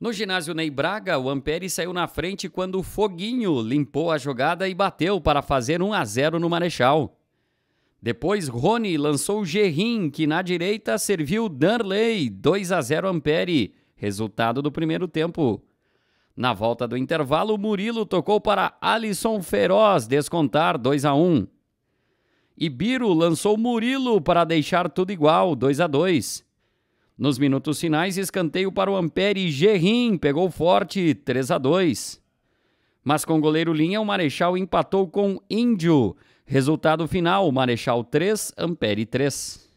No ginásio Ney Braga, o Ampere saiu na frente quando o Foguinho limpou a jogada e bateu para fazer 1 a 0 no Marechal. Depois, Rony lançou o Gerrim, que na direita serviu Darley, 2 a 0 Ampere, resultado do primeiro tempo. Na volta do intervalo, Murilo tocou para Alisson Feroz descontar 2 a 1. Ibiro lançou Murilo para deixar tudo igual, 2 a 2. Nos minutos finais, escanteio para o Ampere Gerrin, pegou forte, 3 a 2. Mas com goleiro linha, o Marechal empatou com Índio. Resultado final, Marechal 3, Ampere 3.